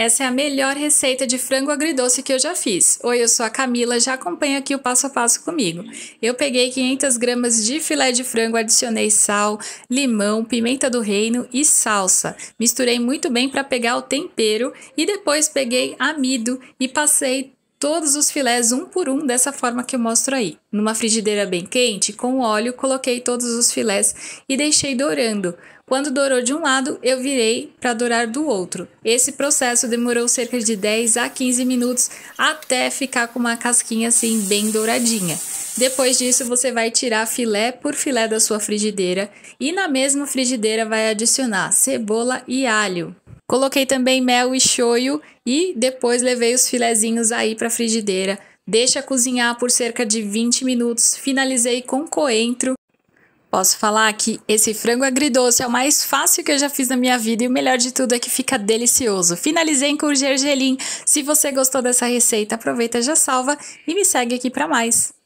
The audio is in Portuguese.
Essa é a melhor receita de frango agridoce que eu já fiz. Oi, eu sou a Camila, já acompanha aqui o passo a passo comigo. Eu peguei 500 gramas de filé de frango, adicionei sal, limão, pimenta do reino e salsa. Misturei muito bem para pegar o tempero e depois peguei amido e passei todos os filés um por um dessa forma que eu mostro aí. Numa frigideira bem quente, com óleo, coloquei todos os filés e deixei dourando. Quando dourou de um lado, eu virei para dourar do outro. Esse processo demorou cerca de 10 a 15 minutos até ficar com uma casquinha assim bem douradinha. Depois disso, você vai tirar filé por filé da sua frigideira e na mesma frigideira vai adicionar cebola e alho. Coloquei também mel e shoyu e depois levei os filezinhos aí para a frigideira. Deixa cozinhar por cerca de 20 minutos. Finalizei com coentro. Posso falar que esse frango agridoce é o mais fácil que eu já fiz na minha vida e o melhor de tudo é que fica delicioso. Finalizei com o gergelim. Se você gostou dessa receita, aproveita, já salva e me segue aqui para mais.